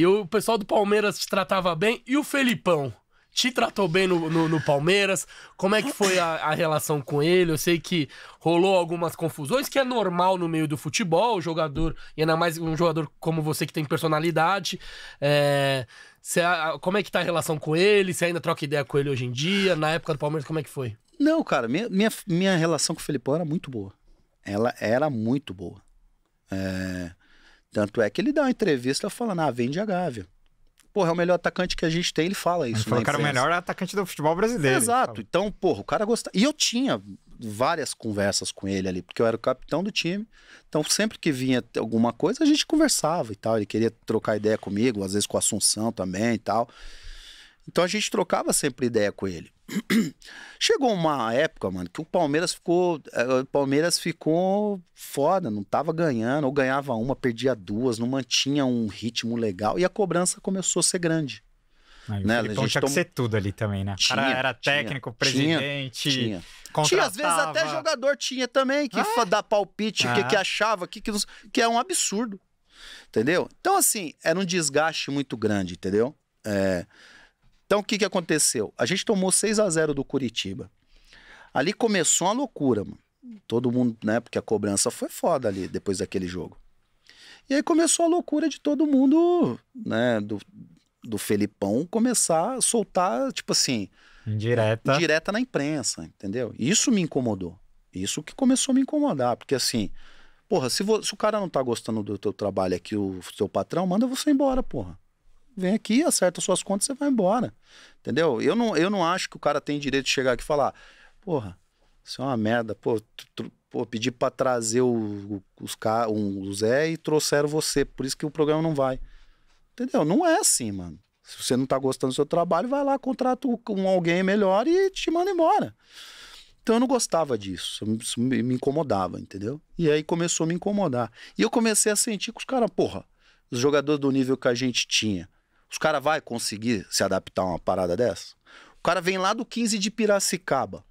E o pessoal do Palmeiras te tratava bem. E o Felipão? Te tratou bem no, no, no Palmeiras? Como é que foi a, a, relação com ele? Eu sei que rolou algumas confusões, que é normal no meio do futebol, o jogador, e ainda mais um jogador como você que tem personalidade. É, cê, como é que tá a relação com ele? Você ainda troca ideia com ele hoje em dia? Na época do Palmeiras, como é que foi? Não, cara, minha, minha, minha relação com o Felipão era muito boa. Ela era muito boa. É tanto é que ele dá uma entrevista falando, ah, vende a Gávea. Porra, é o melhor atacante que a gente tem, ele fala isso. Ele falou né, que era o melhor atacante do futebol brasileiro. Exato. Então, porra, o cara gostava. E eu tinha várias conversas com ele ali, porque eu era o capitão do time. Então, sempre que vinha alguma coisa, a gente conversava e tal. Ele queria trocar ideia comigo, às vezes com a Assunção também e tal. Então a gente trocava sempre ideia com ele. Chegou uma época, mano, que o Palmeiras ficou. Eh, o Palmeiras ficou foda, não tava ganhando, ou ganhava uma, perdia duas, não mantinha um ritmo legal e a cobrança começou a ser grande. Aí, né? O Felipão tinha tom... que ser tudo ali também, né? Tinha, cara era técnico, tinha, presidente. Tinha. tinha. às vezes até jogador tinha também, que ah, dá palpite, o ah. que, que ah. achava, que, que, que é um absurdo. Entendeu? Então, assim, era um desgaste muito grande, entendeu? É. Então o que, que aconteceu? A gente tomou 6 a 0 do Curitiba. Ali começou uma loucura, mano. Todo mundo, né? Porque a cobrança foi foda ali depois daquele jogo. E aí começou a loucura de todo mundo, né? Do, do Felipão começar a soltar, tipo assim. Direta. Direta na imprensa, entendeu? Isso me incomodou. Isso que começou a me incomodar, porque assim. Porra, se, vo, se o cara não tá gostando do teu trabalho aqui, o seu patrão, manda você embora, porra vem aqui, acerta suas contas, você vai embora. Entendeu? Eu não, eu não acho que o cara tem direito de chegar aqui e falar, porra, isso é uma merda, pô, pô pedi para trazer o, os, um, o Zé e trouxeram você, por isso que o programa não vai. Entendeu? Não é assim, mano. Se você não tá gostando do seu trabalho, vai lá, contrata um alguém melhor e te manda embora. Então eu não gostava disso, isso me incomodava, entendeu? E aí começou a me incomodar. E eu comecei a sentir que os caras, porra, os jogadores do nível que a gente tinha, os caras vão conseguir se adaptar a uma parada dessa? O cara vem lá do 15 de Piracicaba.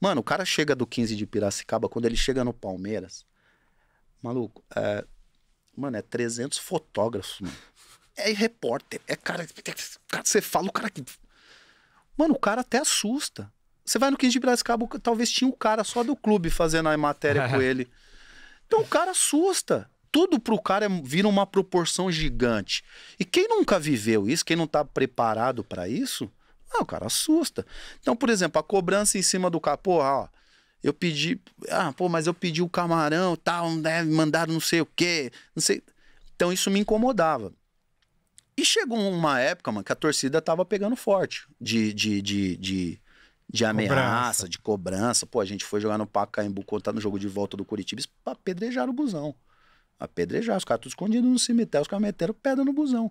Mano, o cara chega do 15 de Piracicaba, quando ele chega no Palmeiras, maluco, é, mano, é 300 fotógrafos, mano. É repórter, é cara, é, cara, você fala, o cara que... Mano, o cara até assusta. Você vai no 15 de Piracicaba, talvez tinha um cara só do clube fazendo a matéria com ele. Então o cara assusta tudo pro cara é vira uma proporção gigante. E quem nunca viveu isso, quem não tá preparado para isso, ah, o cara assusta. Então, por exemplo, a cobrança em cima do capô, ah, ó, eu pedi, ah, pô, mas eu pedi o camarão, tal, né, mandaram não sei o quê, não sei. Então isso me incomodava. E chegou uma época, mano, que a torcida tava pegando forte de, de, de, de, de ameaça, cobrança. de cobrança. Pô, a gente foi jogar no Pacaembu, quando no jogo de volta do Curitiba, apedrejaram o busão. Apedrejar, os caras tudo escondidos no cemitério, os caras meteram pedra no busão.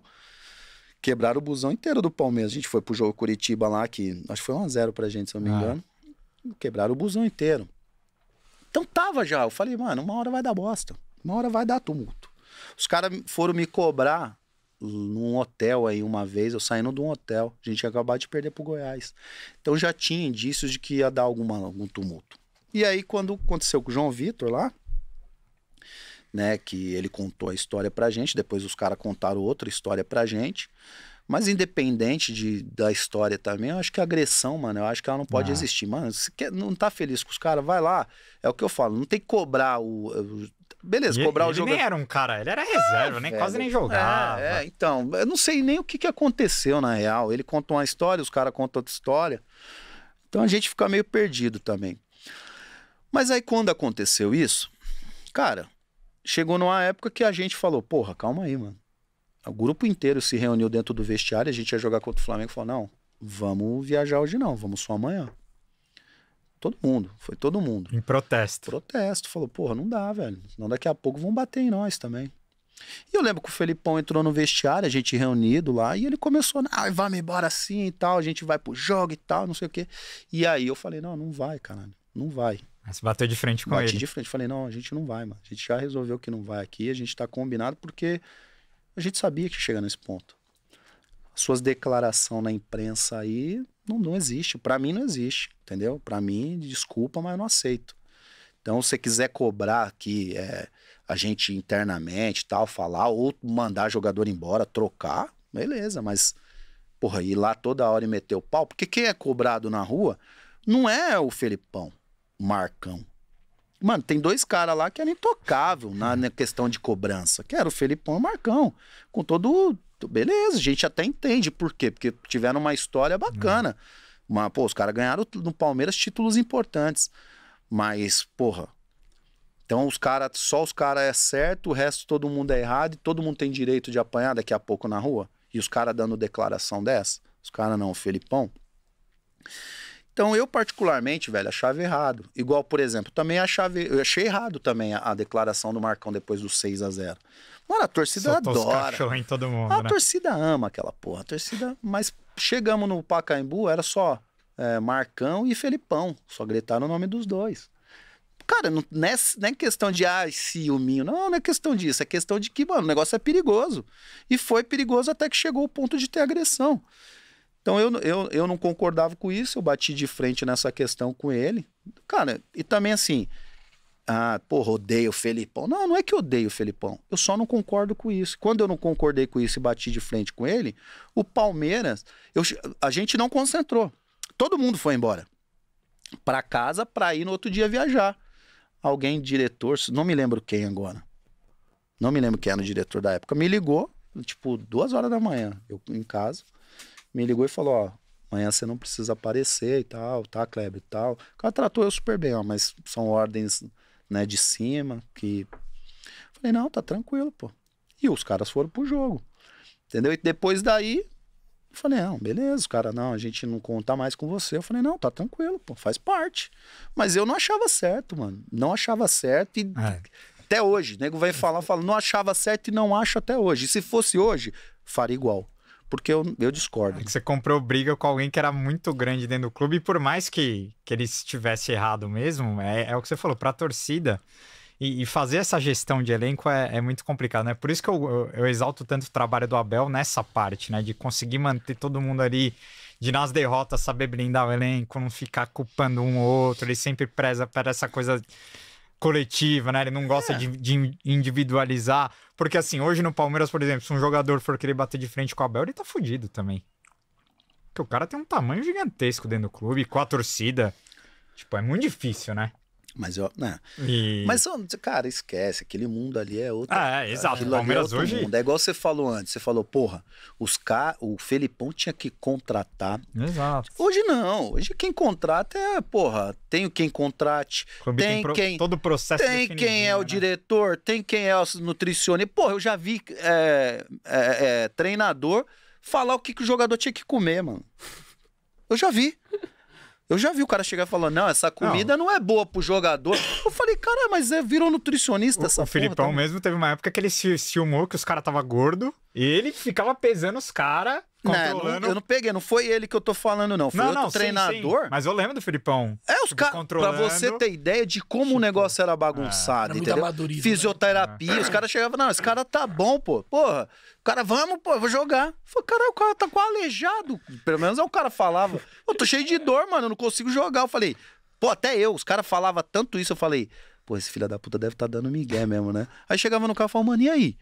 Quebraram o busão inteiro do Palmeiras. A gente foi pro jogo Curitiba lá, que acho que foi 1x0 pra gente, se eu não me ah. engano. Ah. Quebraram o busão inteiro. Então tava já. Eu falei, mano, uma hora vai dar bosta. Uma hora vai dar tumulto. Os caras foram me cobrar num hotel aí uma vez, eu saindo de um hotel. A gente ia acabar de perder pro Goiás. Então já tinha indícios de que ia dar alguma, algum tumulto. E aí, quando aconteceu com o João Vitor lá, né? Que ele contou a história pra gente, depois os caras contaram outra história pra gente. Mas independente de, da história também, eu acho que a agressão, mano, eu acho que ela não pode ah. existir. Mano, se quer, não tá feliz com os caras, vai lá. É o que eu falo, não tem que cobrar o. o beleza, e, cobrar ele o jogo. Ele nem era um cara, ele era reserva, é, nem, quase nem é, jogava. É, é, então, eu não sei nem o que, que aconteceu na real. Ele contou uma história, os caras contam outra história. Então a gente fica meio perdido também. Mas aí quando aconteceu isso, cara, chegou numa época que a gente falou, porra, calma aí, mano. O grupo inteiro se reuniu dentro do vestiário, a gente ia jogar contra o Flamengo e falou, não, vamos viajar hoje não, vamos só amanhã. Todo mundo, foi todo mundo. Em protesto. Protesto, falou, porra, não dá, velho. Não daqui a pouco vão bater em nós também. E eu lembro que o Felipão entrou no vestiário, a gente reunido lá, e ele começou, ah, vamos embora assim e tal, a gente vai pro jogo e tal, não sei o quê. E aí eu falei, não, não vai, caralho, não vai. Você bateu de frente com Bati ele? Bati de frente. Falei, não, a gente não vai, mano. A gente já resolveu que não vai aqui, a gente tá combinado porque a gente sabia que ia chegar nesse ponto. Suas declarações na imprensa aí não, não existe. Para mim não existe, entendeu? Para mim, desculpa, mas eu não aceito. Então, se você quiser cobrar que é, a gente internamente tal, falar, ou mandar jogador embora, trocar, beleza, mas, porra, ir lá toda hora e meter o pau, porque quem é cobrado na rua não é o Felipão. Marcão. Mano, tem dois caras lá que eram intocável na, na, questão de cobrança, que era o Felipão e o Marcão. Com todo. Beleza, a gente até entende por quê. Porque tiveram uma história bacana. Uhum. Mas, pô, os caras ganharam no Palmeiras títulos importantes. Mas, porra. Então os caras, só os caras é certo, o resto todo mundo é errado e todo mundo tem direito de apanhar daqui a pouco na rua. E os caras dando declaração dessa? Os caras não, o Felipão. Então, eu particularmente, velho, achava errado. Igual, por exemplo, também achava, eu achei errado também a, a declaração do Marcão depois do 6 a 0 Mano, a torcida Soltou adora. Os em todo mundo, a né? torcida ama aquela porra. A torcida. Mas chegamos no Pacaembu, era só é, Marcão e Felipão. Só gritaram o nome dos dois. Cara, não, é, não é questão de ah, ciúminho. Não, não é questão disso. É questão de que, mano, o negócio é perigoso. E foi perigoso até que chegou o ponto de ter agressão. Então eu, eu, eu não concordava com isso, eu bati de frente nessa questão com ele. Cara, e também assim, ah, porra, odeio o Felipão. Não, não é que odeio o Felipão, eu só não concordo com isso. Quando eu não concordei com isso e bati de frente com ele, o Palmeiras, eu, a gente não concentrou. Todo mundo foi embora para casa para ir no outro dia viajar. Alguém, diretor, não me lembro quem agora. Não me lembro quem era o diretor da época. Me ligou, tipo, duas horas da manhã, eu em casa me ligou e falou: ó, amanhã você não precisa aparecer e tal, tá, Kleber e tal. O cara tratou eu super bem, ó, mas são ordens, né, de cima que. Falei: não, tá tranquilo, pô. E os caras foram pro jogo. Entendeu? E depois daí, falei, não, beleza, o cara, não, a gente não conta mais com você. Eu falei, não, tá tranquilo, pô, faz parte. Mas eu não achava certo, mano. Não achava certo e é. até hoje. O nego vai falar, fala, não achava certo e não acho até hoje. se fosse hoje, faria igual porque eu, eu discordo. É que você comprou briga com alguém que era muito grande dentro do clube, e por mais que, que ele estivesse errado mesmo, é, é o que você falou, para a torcida. E, e, fazer essa gestão de elenco é, é muito complicado, né? Por isso que eu, eu, eu exalto tanto o trabalho do Abel nessa parte, né? De conseguir manter todo mundo ali de nas derrotas saber blindar o elenco, não ficar culpando um ou outro, ele sempre preza para essa coisa coletiva, né? Ele não gosta é. de, de, individualizar. Porque assim, hoje no Palmeiras, por exemplo, se um jogador for querer bater de frente com o Abel, ele tá fudido também. Porque o cara tem um tamanho gigantesco dentro do clube, com a torcida. Tipo, é muito difícil, né? Mas eu. Né? E... Mas, cara, esquece. Aquele mundo ali é outro. Ah, é, exato. O é Palmeiras é hoje. Mundo. É igual você falou antes. Você falou, porra, os ca... o Felipão tinha que contratar. Exato. Hoje não. Hoje quem contrata é, porra, tem quem contrate. Clube tem, tem quem. Todo o processo Tem quem é né? o diretor, tem quem é o nutricionista. Porra, eu já vi é, é, é, treinador falar o que, que o jogador tinha que comer, mano. Eu já vi. Eu já vi o cara chegar falando, não, essa comida não, não é boa pro jogador. Eu falei, cara, mas é, virou nutricionista o, essa O Filipão também. mesmo teve uma época que ele se, se que os caras tava gordo ele ficava pesando os caras, controlando. Não, eu não peguei, não foi ele que eu tô falando, não. Foi não, outro não, treinador. Sim, sim. Mas eu lembro do Filipão. É, os tipo, caras. Pra você ter ideia de como tipo, o negócio era é. bagunçado, né? é, era entendeu? Fisioterapia, né? os caras chegavam, não, esse cara tá bom, pô. Porra, o cara, vamos, pô, eu vou jogar. Falei, cara, o cara tá com aleijado. Pelo menos é o cara falava. Eu tô cheio de dor, mano, eu não consigo jogar. Eu falei, pô, até eu, os caras falavam tanto isso, eu falei, pô, esse filho da puta deve estar tá dando migué mesmo, né? Aí chegava no carro e falava, mano, e aí?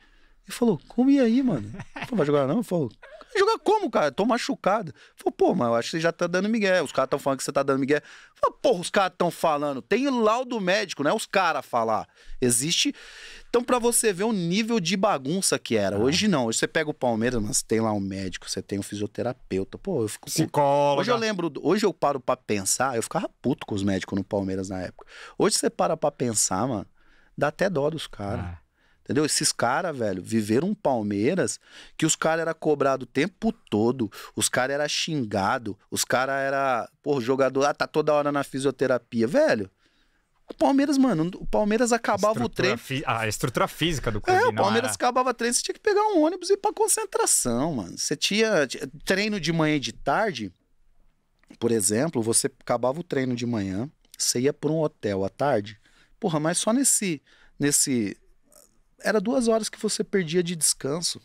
Ele falou, como e aí, mano? Falei, vai jogar não? Ele falou, jogar como, cara? Tô machucado. Falou, pô, mas eu acho que você já tá dando migué. Os caras tão falando que você tá dando migué. Falei, porra, os caras tão falando. Tem laudo médico, não é os caras falar. Existe. Então, pra você ver o nível de bagunça que era. Ah. Hoje não. Hoje você pega o Palmeiras, mas tem lá um médico, você tem um fisioterapeuta. Pô, eu fico. Psicóloga. Hoje eu lembro. Hoje eu paro pra pensar. Eu ficava puto com os médicos no Palmeiras na época. Hoje você para pra pensar, mano. Dá até dó dos caras. Ah. Entendeu? Esses caras, velho, viveram um Palmeiras que os caras era cobrado o tempo todo, os caras era xingado, os caras era, pô, jogador, ah, tá toda hora na fisioterapia, velho. O Palmeiras, mano, o Palmeiras acabava o treino. Ah, a estrutura física do é, clube, É, o Palmeiras era... acabava o treino, você tinha que pegar um ônibus e ir pra concentração, mano. Você tinha treino de manhã e de tarde, por exemplo, você acabava o treino de manhã, você ia pra um hotel à tarde. Porra, mas só nesse, nesse era duas horas que você perdia de descanso.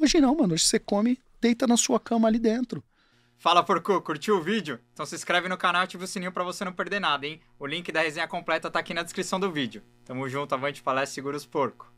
Hoje não, mano. Hoje você come, deita na sua cama ali dentro. Fala, Porco, curtiu o vídeo? Então se inscreve no canal e ativa o sininho para você não perder nada, hein? O link da resenha completa tá aqui na descrição do vídeo. Tamo junto, avante palestra, segura os porcos.